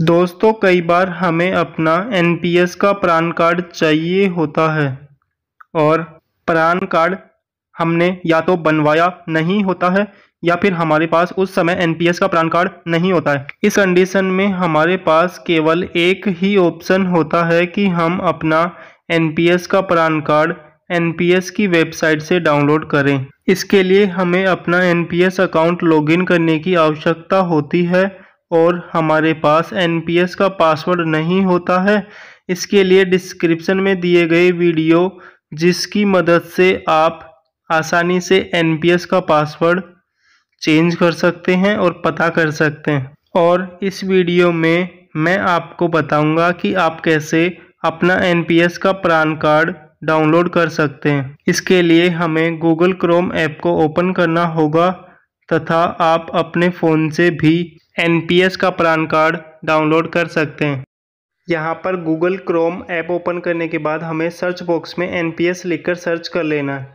दोस्तों कई बार हमें अपना एनपीएस का प्रान कार्ड चाहिए होता है और प्रान कार्ड हमने या तो बनवाया नहीं होता है या फिर हमारे पास उस समय एनपीएस का प्रान कार्ड नहीं होता है इस कंडीशन में हमारे पास केवल एक ही ऑप्शन होता है कि हम अपना एनपीएस का प्रान कार्ड एनपीएस की वेबसाइट से डाउनलोड करें इसके लिए हमें अपना एनपीएस अकाउंट लॉगिन करने की आवश्यकता होती है और हमारे पास एन का पासवर्ड नहीं होता है इसके लिए डिस्क्रिप्शन में दिए गए वीडियो जिसकी मदद से आप आसानी से एन का पासवर्ड चेंज कर सकते हैं और पता कर सकते हैं और इस वीडियो में मैं आपको बताऊंगा कि आप कैसे अपना एन का प्रान कार्ड डाउनलोड कर सकते हैं इसके लिए हमें गूगल क्रोम ऐप को ओपन करना होगा तथा आप अपने फ़ोन से भी एन का प्लान कार्ड डाउनलोड कर सकते हैं यहाँ पर गूगल क्रोम ऐप ओपन करने के बाद हमें सर्च बॉक्स में एन लिखकर सर्च कर लेना है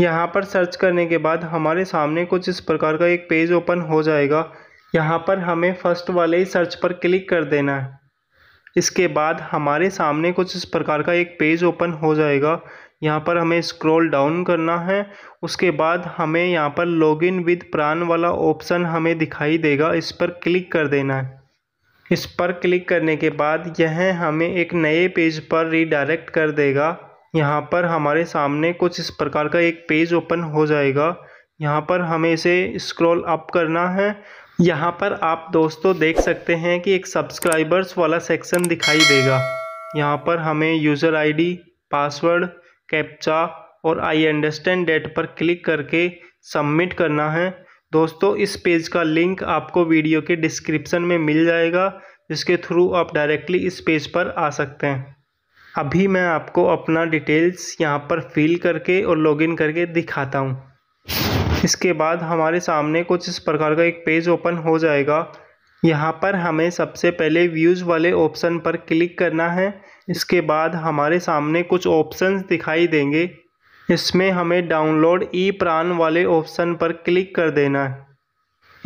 यहाँ पर सर्च करने के बाद हमारे सामने कुछ इस प्रकार का एक पेज ओपन हो जाएगा यहाँ पर हमें फर्स्ट वाले ही सर्च पर क्लिक कर देना है इसके बाद हमारे सामने कुछ इस प्रकार का एक पेज ओपन हो जाएगा यहाँ पर हमें स्क्रॉल डाउन करना है उसके बाद हमें यहाँ पर लॉगिन विद प्रान वाला ऑप्शन हमें दिखाई देगा इस पर क्लिक कर देना है इस पर क्लिक करने के बाद यह हमें एक नए पेज पर रिडायरेक्ट कर देगा यहाँ पर हमारे सामने कुछ इस प्रकार का एक पेज ओपन हो जाएगा यहाँ पर हमें इसे स्क्रॉल अप करना है यहाँ पर आप दोस्तों देख सकते हैं कि एक सब्सक्राइबर्स वाला सेक्शन दिखाई देगा यहाँ पर हमें यूज़र आईडी, पासवर्ड कैप्चा और आई अंडरस्टैंड डेट पर क्लिक करके सबमिट करना है दोस्तों इस पेज का लिंक आपको वीडियो के डिस्क्रिप्शन में मिल जाएगा जिसके थ्रू आप डायरेक्टली इस पेज पर आ सकते हैं अभी मैं आपको अपना डिटेल्स यहाँ पर फिल करके और लॉगिन करके दिखाता हूँ इसके बाद हमारे सामने कुछ इस प्रकार का एक पेज ओपन हो जाएगा यहाँ पर हमें सबसे पहले व्यूज़ वाले ऑप्शन पर क्लिक करना है इसके बाद हमारे सामने कुछ ऑप्शंस दिखाई देंगे इसमें हमें डाउनलोड ई प्राण वाले ऑप्शन पर क्लिक कर देना है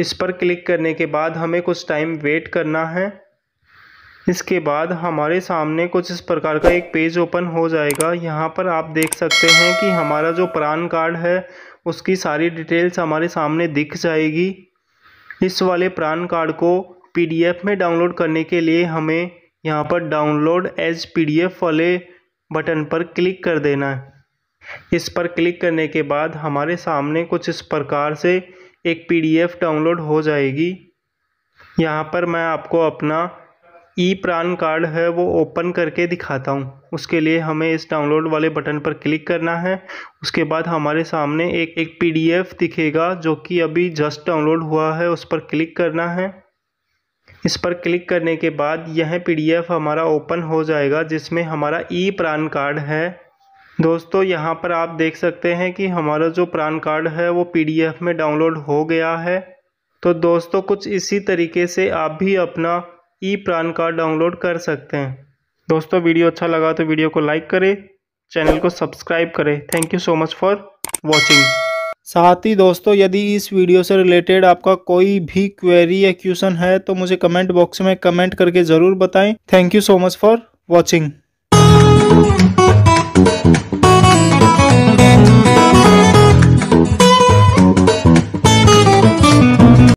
इस पर क्लिक करने के बाद हमें कुछ टाइम वेट करना है इसके बाद हमारे सामने कुछ इस प्रकार का एक पेज ओपन हो जाएगा यहाँ पर आप देख सकते हैं कि हमारा जो प्राण कार्ड है उसकी सारी डिटेल्स हमारे सामने दिख जाएगी इस वाले प्रान कार्ड को पीडीएफ में डाउनलोड करने के लिए हमें यहाँ पर डाउनलोड एज पीडीएफ वाले बटन पर क्लिक कर देना है इस पर क्लिक करने के बाद हमारे सामने कुछ इस प्रकार से एक पीडीएफ डाउनलोड हो जाएगी यहाँ पर मैं आपको अपना ई प्रान कार्ड है वो ओपन करके दिखाता हूँ उसके लिए हमें इस डाउनलोड वाले बटन पर क्लिक करना है उसके बाद हमारे सामने एक एक पीडीएफ दिखेगा जो कि अभी जस्ट डाउनलोड हुआ है उस पर क्लिक करना है इस पर क्लिक करने के बाद यह पीडीएफ हमारा ओपन हो जाएगा जिसमें हमारा ई प्रान कार्ड है दोस्तों यहाँ पर आप देख सकते हैं कि हमारा जो प्रान कार्ड है वो पी में डाउनलोड हो गया है तो दोस्तों कुछ इसी तरीके से आप भी अपना ई प्रान कार्ड डाउनलोड कर सकते हैं दोस्तों वीडियो अच्छा लगा तो वीडियो को लाइक करें चैनल को सब्सक्राइब करें thank you so much for watching साथ ही दोस्तों यदि इस वीडियो से रिलेटेड आपका कोई भी क्वेरी या क्वेश्चन है तो मुझे कमेंट बॉक्स में कमेंट करके ज़रूर बताएं thank you so much for watching